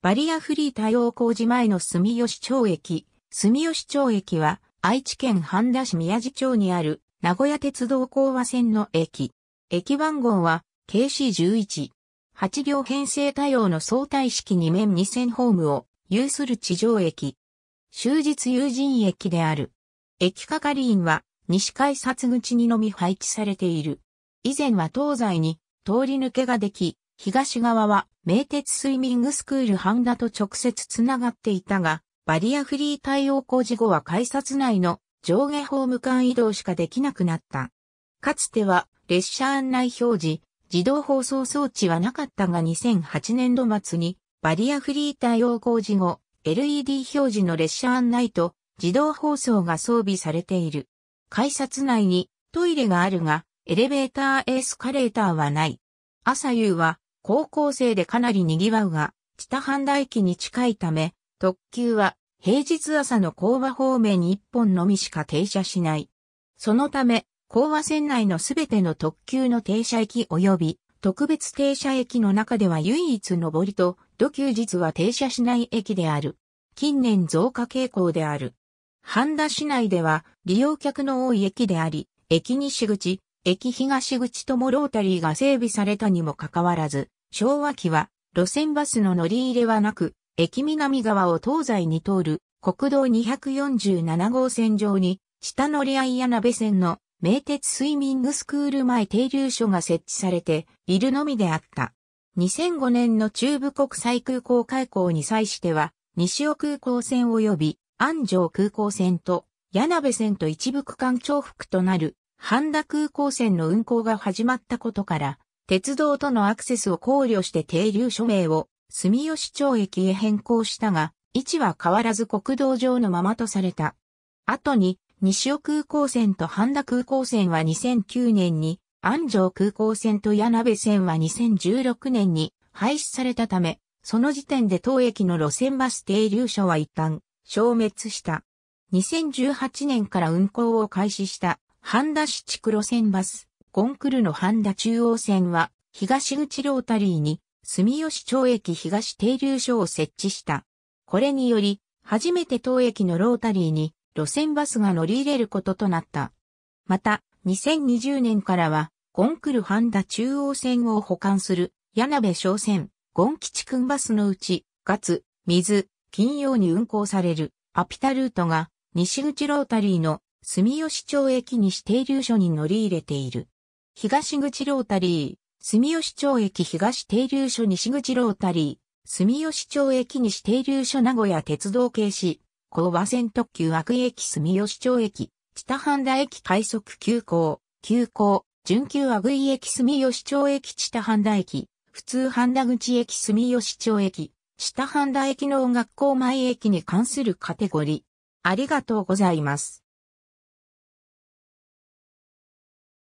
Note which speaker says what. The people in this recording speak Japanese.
Speaker 1: バリアフリー対応工事前の住吉町駅。住吉町駅は愛知県半田市宮地町にある名古屋鉄道高和線の駅。駅番号は KC11。8両編成対応の相対式2面2線ホームを有する地上駅。終日有人駅である。駅係員は西改札口にのみ配置されている。以前は東西に通り抜けができ、東側は名鉄スイミングスクール半田と直接つながっていたが、バリアフリー対応工事後は改札内の上下ホーム間移動しかできなくなった。かつては列車案内表示、自動放送装置はなかったが2008年度末にバリアフリー対応工事後、LED 表示の列車案内と自動放送が装備されている。改札内にトイレがあるが、エレベーターエスカレーターはない。朝夕は高校生でかなり賑わうが、知多半田駅に近いため、特急は平日朝の工場方面に1本のみしか停車しない。そのため、講和線内のすべての特急の停車駅及び特別停車駅の中では唯一上りと、土休日は停車しない駅である。近年増加傾向である。半田市内では利用客の多い駅であり、駅西口、駅東口ともロータリーが整備されたにもかかわらず、昭和期は、路線バスの乗り入れはなく、駅南側を東西に通る国道247号線上に、下乗り合い柳部線の名鉄スイミングスクール前停留所が設置されているのみであった。2005年の中部国際空港開港に際しては、西尾空港線及び安城空港線と柳部線と一部区間重複となる半田空港線の運行が始まったことから、鉄道とのアクセスを考慮して停留署名を住吉町駅へ変更したが、位置は変わらず国道上のままとされた。後に、西尾空港線と半田空港線は2009年に、安城空港線と柳部線は2016年に廃止されたため、その時点で当駅の路線バス停留所は一旦消滅した。2018年から運行を開始した半田市地区路線バスコンクルの半田中央線は、東口ロータリーに、住吉町駅東停留所を設置した。これにより、初めて当駅のロータリーに、路線バスが乗り入れることとなった。また、2020年からは、ゴンクル半田中央線を保管する、柳鍋商船、ゴン吉くんバスのうち、ツ、水、金曜に運行される、アピタルートが、西口ロータリーの住吉町駅西停留所に乗り入れている。東口ロータリー、住吉町駅東停留所西口ロータリー、住吉町駅西停留所名古屋鉄道系市、高和線特急悪駅住吉町駅、知多半田駅快速急行、急行、準急悪い駅住吉町駅知多半田駅、普通半田口駅住吉町駅、知多半田駅の学校前駅に関するカテゴリー。ありがとうございます。